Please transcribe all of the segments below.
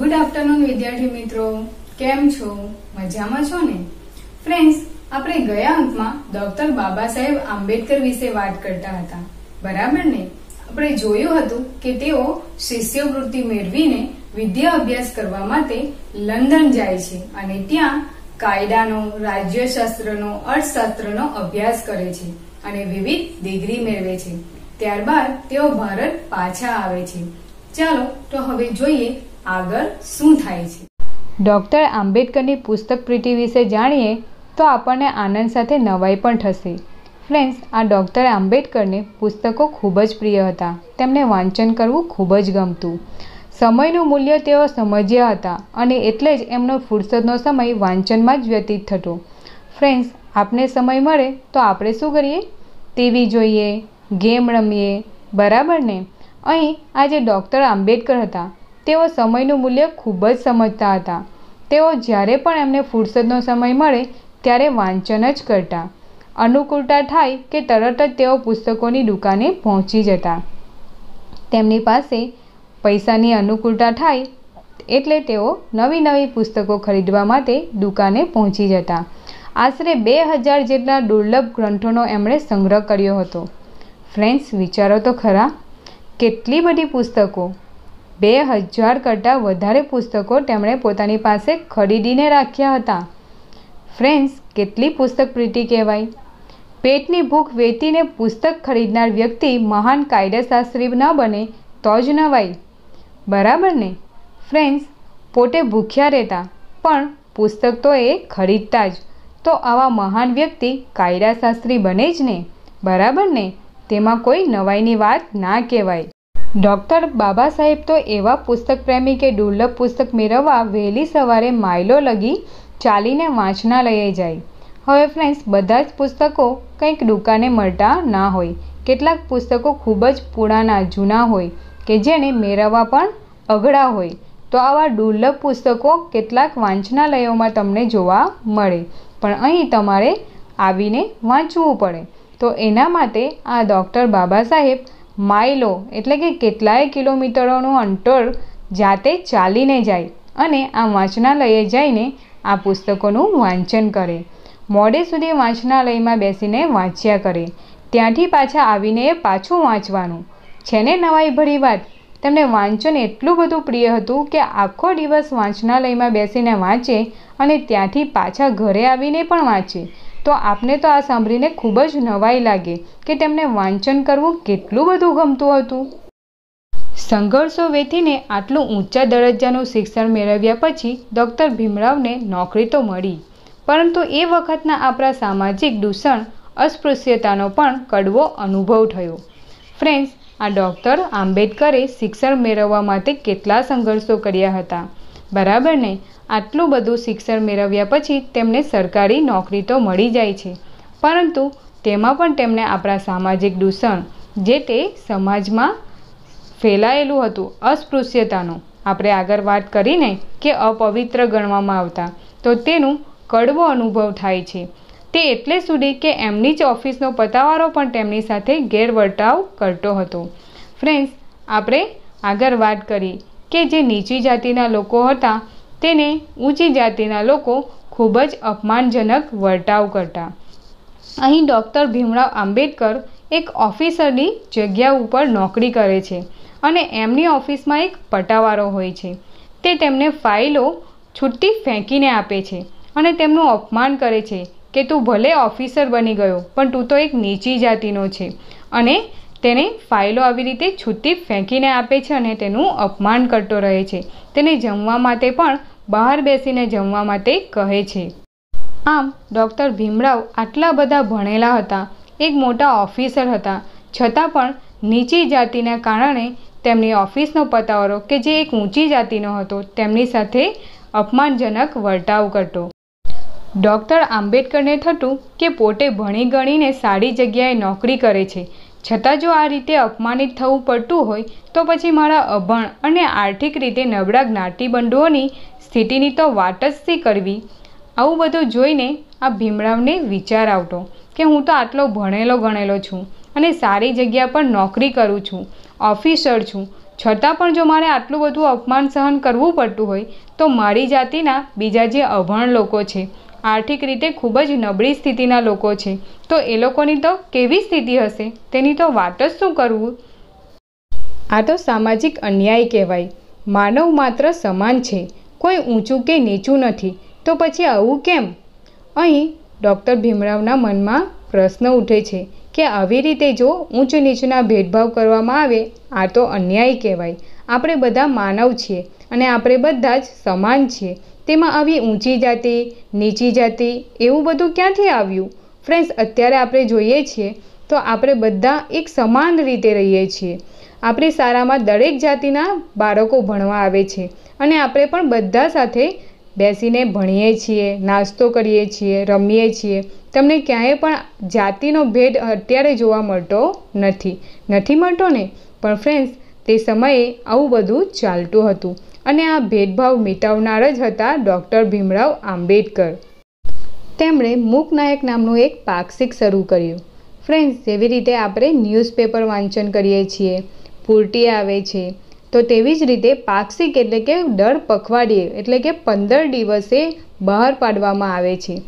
good afternoon વિદ્યાર્થી મિત્રો કેમ છો મજામાં છો ને ફ્રેન્ડ્સ આપણે ગયા અંકમાં ડોક્ટર બાબા સાહેબ આંબેડકર વિશે વાત કરતા હતા બરાબર ને આપણે જોયું હતું કે તેઓ શિષ્યવૃત્તિ મેળવીને વિદ્યા અભ્યાસ કરવા માટે લંડન જાય છે અને ત્યાં કાયદાનો રાજ્યશાસ્ત્રનો અર્થશાસ્ત્રનો અભ્યાસ કરે છે અને વિવિધ ડિગ્રી મેળવે છે ત્યારબાદ તેઓ ભારત પાછા આવે છે ચાલો તો હવે જોઈએ આગળ શું થાય છે ડૉક્ટર આંબેડકરની પુસ્તક પ્રીતિ વિશે જાણીએ તો આપણને આનંદ સાથે નવાઈ પણ થશે ફ્રેન્ડ્સ આ ડૉક્ટર આંબેડકરને પુસ્તકો ખૂબ જ પ્રિય હતા તેમને વાંચન કરવું ખૂબ જ ગમતું સમયનું મૂલ્ય તેઓ સમજ્યા હતા અને એટલે જ એમનો ફુરસદનો સમય વાંચનમાં જ વ્યતીત થતો ફ્રેન્ડ્સ આપને સમય મળે તો આપણે શું કરીએ ટીવી જોઈએ ગેમ રમીએ બરાબર ને અહીં આજે જે ડૉક્ટર આંબેડકર હતા તેઓ સમયનું મૂલ્ય ખૂબ જ સમજતા હતા તેઓ જ્યારે પણ એમને ફુરસદનો સમય મળે ત્યારે વાંચન જ કરતા અનુકૂળતા થાય કે તરત જ તેઓ પુસ્તકોની દુકાને પહોંચી જતા તેમની પાસે પૈસાની અનુકૂળતા થાય એટલે તેઓ નવી નવી પુસ્તકો ખરીદવા માટે દુકાને પહોંચી જતા આશરે બે હજાર જેટલા દુર્લભ ગ્રંથોનો એમણે સંગ્રહ કર્યો હતો ફ્રેન્ડ્સ વિચારો તો ખરા કેટલી બધી પુસ્તકો બે હજાર કરતાં વધારે પુસ્તકો તેમણે પોતાની પાસે ખરીદીને રાખ્યા હતા ફ્રેન્ડ્સ કેટલી પુસ્તક પ્રીતિ કહેવાય પેટની ભૂખ વેતીને પુસ્તક ખરીદનાર વ્યક્તિ મહાન કાયદાશાસ્ત્રી ન બને તો જ નવાય બરાબર ને ફ્રેન્ડ્સ પોતે ભૂખ્યા રહેતા પણ પુસ્તક તો એ ખરીદતા જ તો આવા મહાન વ્યક્તિ કાયદાશાસ્ત્રી બને જ ને બરાબર ને તેમાં કોઈ નવાઈની વાત ના કહેવાય ડૉક્ટર બાબા સાહેબ તો એવા પુસ્તક પ્રેમી કે દુર્લભ પુસ્તક મેળવવા વહેલી સવારે માઇલો લગી ચાલીને વાંચનાલયે જાય હવે ફ્રેન્ડ્સ બધા જ પુસ્તકો કંઈક દુકાને મળતા ના હોય કેટલાક પુસ્તકો ખૂબ જ પુરાના જૂના હોય કે જેને મેળવવા પણ અઘરા હોય તો આવા દુર્લભ પુસ્તકો કેટલાક વાંચનાલયોમાં તમને જોવા મળે પણ અહીં તમારે આવીને વાંચવું પડે તો એના માટે આ ડૉક્ટર બાબા સાહેબ માઇલો એટલે કે કેટલાય કિલોમીટરોનું અંતર જાતે ચાલીને જાય અને આ વાંચનાલયે જઈને આ પુસ્તકોનું વાંચન કરે મોડે સુધી વાંચનાલયમાં બેસીને વાંચ્યા કરે ત્યાંથી પાછા આવીને એ પાછું વાંચવાનું છે ને નવાઈ ભરી વાત તેમને વાંચન એટલું બધું પ્રિય હતું કે આખો દિવસ વાંચનાલયમાં બેસીને વાંચે અને ત્યાંથી પાછા ઘરે આવીને પણ વાંચે તો આપને તો આ સાંભળીને ખૂબ જ નવાઈ લાગે કે તેમને વાંચન કરવું કેટલું બધું ગમતું હતું સંઘર્ષો વેઠીને આટલું ઊંચા દરજ્જાનું શિક્ષણ મેળવ્યા પછી ડૉક્ટર ભીમરાવને નોકરી તો મળી પરંતુ એ વખતના આપણા સામાજિક દૂષણ અસ્પૃશ્યતાનો પણ કડવો અનુભવ થયો ફ્રેન્ડ્સ આ ડૉક્ટર આંબેડકરે શિક્ષણ મેળવવા માટે કેટલા સંઘર્ષો કર્યા હતા બરાબર ને આટલું બધું શિક્ષણ મેળવ્યા પછી તેમને સરકારી નોકરી તો મળી જાય છે પરંતુ તેમાં પણ તેમને આપણા સામાજિક દૂષણ જે તે સમાજમાં ફેલાયેલું હતું અસ્પૃશ્યતાનું આપણે આગળ વાત કરીને કે અપવિત્ર ગણવામાં આવતા તો તેનું કડવો અનુભવ થાય છે તે એટલે સુધી કે એમની જ ઓફિસનો પતાવારો પણ તેમની સાથે ગેરવર્તાવ કરતો હતો ફ્રેન્ડ્સ આપણે આગળ વાત કરી કે જે નીચી જાતિના લોકો હતા તેને ઊંચી જાતિના લોકો ખૂબ જ અપમાનજનક વર્તાવ કરતા અહીં ડૉક્ટર ભીમરાવ આંબેડકર એક ઓફિસરની જગ્યા ઉપર નોકરી કરે છે અને એમની ઓફિસમાં એક પટાવાળો હોય છે તે તેમને ફાઇલો છૂટી ફેંકીને આપે છે અને તેમનું અપમાન કરે છે કે તું ભલે ઓફિસર બની ગયો પણ તું તો એક નીચી જાતિનો છે અને તેને ફાઇલો આવી રીતે છૂટી ફેંકીને આપે છે અને તેનું અપમાન કરતો રહે છે તેને જમવા માટે પણ બહાર બેસીને જમવા માટે કહે છે આમ ડૉક્ટર ભીમરાવ આટલા બધા ભણેલા હતા એક મોટા ઓફિસર હતા છતાં પણ નીચી જાતિના કારણે તેમની ઓફિસનો પતાવરો કે જે એક ઊંચી જાતિનો હતો તેમની સાથે અપમાનજનક વર્તાવ કરતો ડૉક્ટર આંબેડકરને થતું કે પોતે ભણી ગણીને સારી જગ્યાએ નોકરી કરે છે છતાં જો આ રીતે અપમાનિત થવું પડતું હોય તો પછી મારા અભણ અને આર્થિક રીતે નબળા જ્ઞાતિબંધુઓની સ્થિતિની તો વાત જ શી કરવી આવું બધું જોઈને આ ભીમરાવને વિચાર આવતો કે હું તો આટલો ભણેલો ગણેલો છું અને સારી જગ્યા પર નોકરી કરું છું ઓફિસર છું છતાં પણ જો મારે આટલું બધું અપમાન સહન કરવું પડતું હોય તો મારી જાતિના બીજા જે અભણ લોકો છે આર્થિક રીતે ખૂબ જ નબળી સ્થિતિના લોકો છે તો એ લોકોની તો કેવી સ્થિતિ હશે તેની તો વાત જ શું કરવું આ તો સામાજિક અન્યાય કહેવાય માનવ માત્ર સમાન છે કોઈ ઊંચું કે નીચું નથી તો પછી આવું કેમ અહીં ડૉક્ટર ભીમરાવના મનમાં પ્રશ્ન ઉઠે છે કે આવી રીતે જો ઊંચ નીચના ભેદભાવ કરવામાં આવે આ તો અન્યાય કહેવાય આપણે બધા માનવ છીએ અને આપણે બધા જ સમાન છીએ તેમાં આવી ઊંચી જાતિ નીચી જાતિ એવું બધું ક્યાંથી આવ્યું ફ્રેન્ડ્સ અત્યારે આપણે જોઈએ છીએ તો આપણે બધા એક સમાન રીતે રહીએ છીએ આપણી શાળામાં દરેક જાતિના બાળકો ભણવા આવે છે અને આપણે પણ બધા સાથે બેસીને ભણીએ છીએ નાસ્તો કરીએ છીએ રમીએ છીએ તમને ક્યાંય પણ જાતિનો ભેદ અત્યારે જોવા મળતો નથી નથી મળતો ને પણ ફ્રેન્ડ્સ તે સમયે આવું બધું ચાલતું હતું અને આ ભેદભાવ મિટાવનાર જ હતા ડૉક્ટર ભીમરાવ આંબેડકર તેમણે મૂકનાયક નામનું એક પાક્ષિક શરૂ કર્યું ફ્રેન્ડ્સ જેવી રીતે આપણે ન્યૂઝપેપર વાંચન કરીએ છીએ પૂર્તિ આવે છે તો તેવી જ રીતે પાક્ષિક એટલે કે દર પખવાડીએ એટલે કે પંદર દિવસે બહાર પાડવામાં આવે છે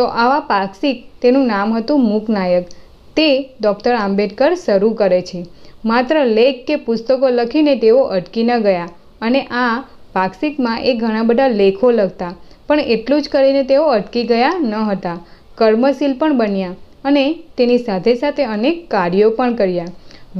તો આવા પાક્ષિક તેનું નામ હતું મૂકનાયક તે ડૉક્ટર આંબેડકર શરૂ કરે છે માત્ર લેખ કે પુસ્તકો લખીને તેઓ અટકી ન ગયા અને આ પાક્ષિકમાં એ ઘણા બધા લેખો લખતા પણ એટલું જ કરીને તેઓ અટકી ગયા ન હતા કર્મશીલ પણ બન્યા અને તેની સાથે સાથે અનેક કાર્યો પણ કર્યા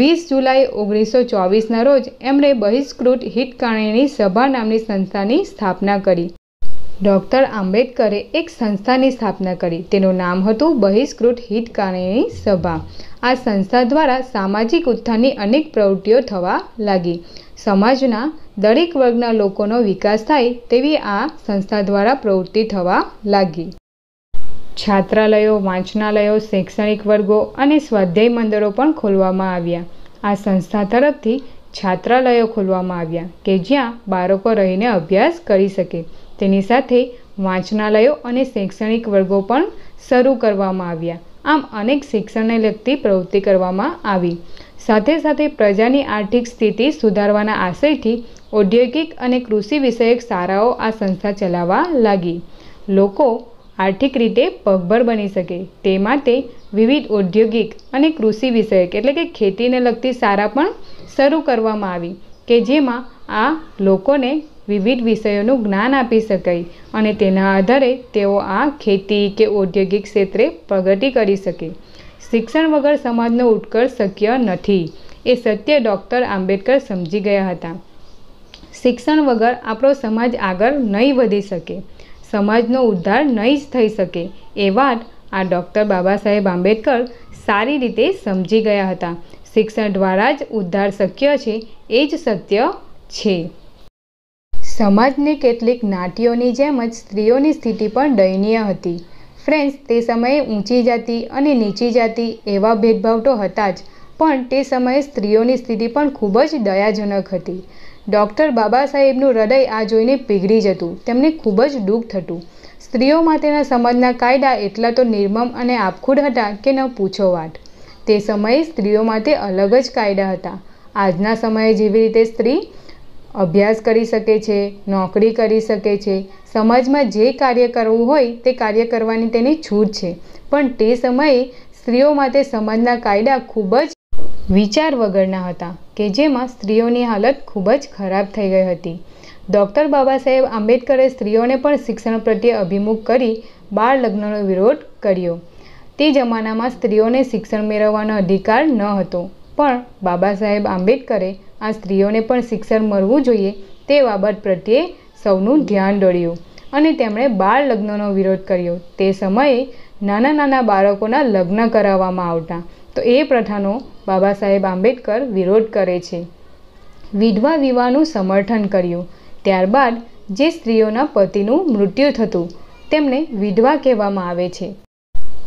વીસ જુલાઈ ઓગણીસો ચોવીસના રોજ એમણે બહિષ્કૃત હિતકારણીની સભા નામની સંસ્થાની સ્થાપના કરી ડૉક્ટર આંબેડકરે એક સંસ્થાની સ્થાપના કરી તેનું નામ હતું બહિષ્કૃત હિતકારણીની સભા આ સંસ્થા દ્વારા સામાજિક ઉત્થાનની અનેક પ્રવૃત્તિઓ થવા લાગી સમાજના દરેક વર્ગના લોકોનો વિકાસ થાય તેવી આ સંસ્થા દ્વારા પ્રવૃત્તિ થવા લાગી છાત્રાલયો વાંચનાલયો શૈક્ષણિક વર્ગો અને સ્વાધ્યાય મંડળો પણ ખોલવામાં આવ્યા આ સંસ્થા તરફથી છાત્રાલયો ખોલવામાં આવ્યા કે જ્યાં બાળકો રહીને અભ્યાસ કરી શકે તેની સાથે વાંચનાલયો અને શૈક્ષણિક વર્ગો પણ શરૂ કરવામાં આવ્યા આમ અનેક શિક્ષણને લગતી પ્રવૃત્તિ કરવામાં આવી સાથે સાથે પ્રજાની આર્થિક સ્થિતિ સુધારવાના આશયથી ઔદ્યોગિક અને કૃષિ વિષયક શાળાઓ આ સંસ્થા ચલાવવા લાગી લોકો આર્થિક રીતે પગભર બની શકે તે માટે વિવિધ ઔદ્યોગિક અને કૃષિ વિષયક એટલે કે ખેતીને લગતી શાળા પણ શરૂ કરવામાં આવી કે જેમાં આ લોકોને વિવિધ વિષયોનું જ્ઞાન આપી શકાય અને તેના આધારે તેઓ આ ખેતી કે ઔદ્યોગિક ક્ષેત્રે પ્રગતિ કરી શકે શિક્ષણ વગર સમાજનો ઉત્કર્ષ શક્ય નથી એ સત્ય ડૉક્ટર આંબેડકર સમજી ગયા હતા શિક્ષણ વગર આપણો સમાજ આગળ નહીં વધી શકે સમાજનો ઉદ્ધાર નહીં જ થઈ શકે એ વાત આ ડૉક્ટર બાબા સાહેબ આંબેડકર સારી રીતે સમજી ગયા હતા શિક્ષણ દ્વારા જ ઉદ્ધાર શક્ય છે એ જ સત્ય છે સમાજની કેટલીક નાટીઓની જેમ જ સ્ત્રીઓની સ્થિતિ પણ દયનીય હતી ફ્રેન્ડ્સ તે સમયે ઊંચી જાતિ અને નીચી જાતિ એવા ભેદભાવ તો હતા જ પણ તે સમયે સ્ત્રીઓની સ્થિતિ પણ ખૂબ જ દયાજનક હતી ડૉક્ટર બાબા સાહેબનું હૃદય આ જોઈને પીગળી જતું તેમને ખૂબ જ દુઃખ થતું સ્ત્રીઓ માટેના સમાજના કાયદા એટલા તો નિર્મમ અને આપખુડ હતા કે ન પૂછો વાત તે સમયે સ્ત્રીઓ માટે અલગ જ કાયદા હતા આજના સમયે જેવી રીતે સ્ત્રી અભ્યાસ કરી શકે છે નોકરી કરી શકે છે સમાજમાં જે કાર્ય કરવું હોય તે કાર્ય કરવાની તેની છૂટ છે પણ તે સમયે સ્ત્રીઓ માટે સમાજના કાયદા ખૂબ જ વિચાર વગરના હતા કે જેમાં સ્ત્રીઓની હાલત ખૂબ જ ખરાબ થઈ ગઈ હતી ડૉક્ટર બાબા સાહેબ આંબેડકરે સ્ત્રીઓને પણ શિક્ષણ પ્રત્યે અભિમુખ કરી બાળ લગ્નનો વિરોધ કર્યો તે જમાનામાં સ્ત્રીઓને શિક્ષણ મેળવવાનો અધિકાર ન હતો પણ બાબા સાહેબ આંબેડકરે આ સ્ત્રીઓને પણ શિક્ષણ મળવું જોઈએ તે બાબત પ્રત્યે સૌનું ધ્યાન દોડ્યું અને તેમણે બાળ લગ્નનો વિરોધ કર્યો તે સમયે નાના નાના બાળકોના લગ્ન કરાવવામાં આવતા તો એ પ્રથાનો બાબા સાહેબ આંબેડકર વિરોધ કરે છે વિધવા વિવાહનું સમર્થન કર્યું ત્યારબાદ જે સ્ત્રીઓના પતિનું મૃત્યુ થતું તેમને વિધવા કહેવામાં આવે છે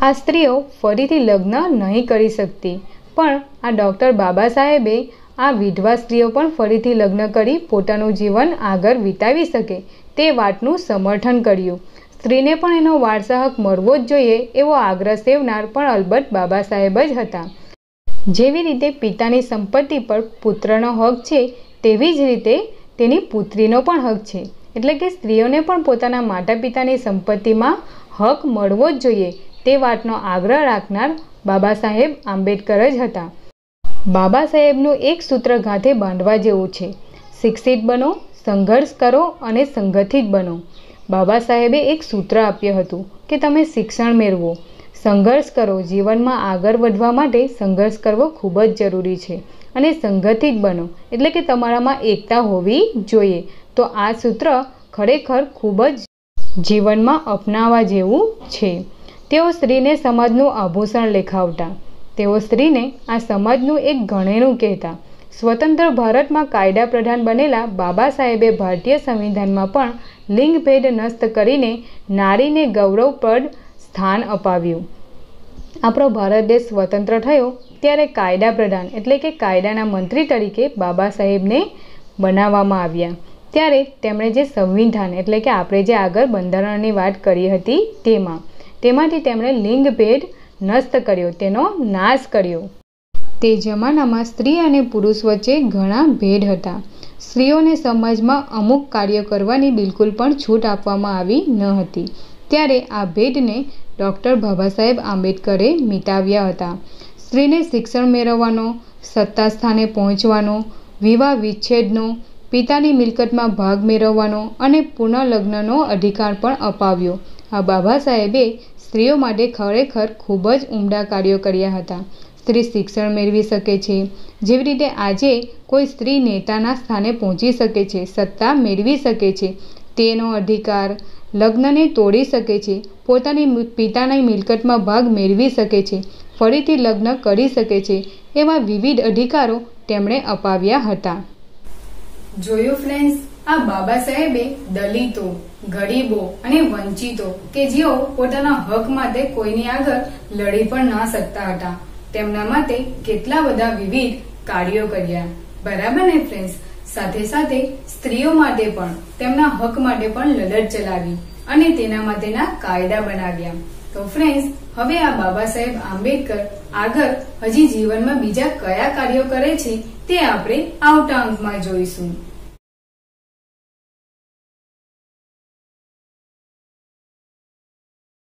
આ સ્ત્રીઓ ફરીથી લગ્ન નહીં કરી શકતી પણ આ ડૉક્ટર બાબા સાહેબે આ વિધવા સ્ત્રીઓ પણ ફરીથી લગ્ન કરી પોતાનું જીવન આગળ વિતાવી શકે તે વાતનું સમર્થન કર્યું સ્ત્રીને પણ એનો વારસા હક મળવો જ જોઈએ એવો આગ્રહ સેવનાર પણ અલબત્ત બાબા સાહેબ જ હતા જેવી રીતે પિતાની સંપત્તિ પર પુત્રનો હક છે તેવી જ રીતે તેની પુત્રીનો પણ હક છે એટલે કે સ્ત્રીઓને પણ પોતાના માતા પિતાની સંપત્તિમાં હક મળવો જ જોઈએ તે વાતનો આગ્રહ રાખનાર બાબા સાહેબ આંબેડકર જ હતા બાબા સાહેબનું એક સૂત્ર ગાંઠે બાંધવા જેવું છે શિક્ષિત બનો સંઘર્ષ કરો અને સંગઠિત બનો બાબા સાહેબે એક સૂત્ર આપ્યું હતું કે તમે શિક્ષણ મેળવો સંઘર્ષ કરો જીવનમાં આગળ વધવા માટે સંઘર્ષ કરવો ખૂબ જ જરૂરી છે અને સંગઠિત બનો એટલે કે તમારામાં એકતા હોવી જોઈએ તો આ સૂત્ર ખરેખર ખૂબ જ જીવનમાં અપનાવવા જેવું છે તેઓ સ્ત્રીને સમાજનું આભૂષણ લેખાવતા તેઓ સ્ત્રીને આ સમાજનું એક ગણેનું કહેતા સ્વતંત્ર ભારતમાં કાયદા પ્રધાન બનેલા બાબા સાહેબે ભારતીય સંવિધાનમાં પણ લિંગભેદ નસ્ત કરીને નારીને ગૌરવપ્રદ સ્થાન અપાવ્યું આપણો ભારત દેશ સ્વતંત્ર થયો ત્યારે કાયદા પ્રધાન એટલે કે કાયદાના મંત્રી તરીકે બાબા સાહેબને બનાવવામાં આવ્યા ત્યારે તેમણે જે સંવિધાન એટલે કે આપણે જે આગળ બંધારણની વાત કરી હતી તેમાં તેમાંથી તેમણે લિંગભેદ નષ્ટ કર્યો તેનો નાશ કર્યો તે જમાનામાં સ્ત્રી અને પુરુષ વચ્ચે ઘણા ભેદ હતા સ્ત્રીઓને સમાજમાં અમુક કાર્ય કરવાની બિલકુલ પણ છૂટ આપવામાં આવી ન હતી ત્યારે આ ભેદને ડૉક્ટર બાબાસાહેબ આંબેડકરે મિટાવ્યા હતા સ્ત્રીને શિક્ષણ મેળવવાનો સત્તા સ્થાને પહોંચવાનો વિવાહ વિચ્છેદનો પિતાની મિલકતમાં ભાગ મેળવવાનો અને પુનઃલગ્નનો અધિકાર પણ અપાવ્યો આ બાબા સાહેબે સ્ત્રીઓ માટે ખરેખર ખૂબ જ ઉમદા કાર્યો કર્યા હતા સ્ત્રી શિક્ષણ મેળવી શકે છે જેવી રીતે આજે કોઈ સ્ત્રી નેતાના સ્થાને પહોંચી શકે છે સત્તા મેળવી શકે છે તેનો અધિકાર લગ્નને તોડી શકે છે પોતાની પિતાની મિલકતમાં ભાગ મેળવી શકે છે ફરીથી લગ્ન કરી શકે છે એવા વિવિધ અધિકારો તેમણે અપાવ્યા હતા જોયું ફ્રેન્ડ્સ આ બાબા સાહેબે દલિતો ગરીબો અને વંચિતો કે જેઓ પોતાના હક માટે કોઈની આગળ લડી પણ ના શકતા હતા તેમના માટે કેટલા બધા વિવિધ કાર્યો કર્યા બરાબર ને ફ્રેન્ડ્સ સાથે સાથે સ્ત્રીઓ માટે પણ તેમના હક માટે પણ લડત ચલાવી અને તેના માટેના કાયદા બનાવ્યા તો ફ્રેન્ડ્સ હવે આ બાબા સાહેબ આંબેડકર આગળ હજી જીવનમાં બીજા કયા કાર્યો કરે છે તે આપણે આવતા અંકમાં જોઈશું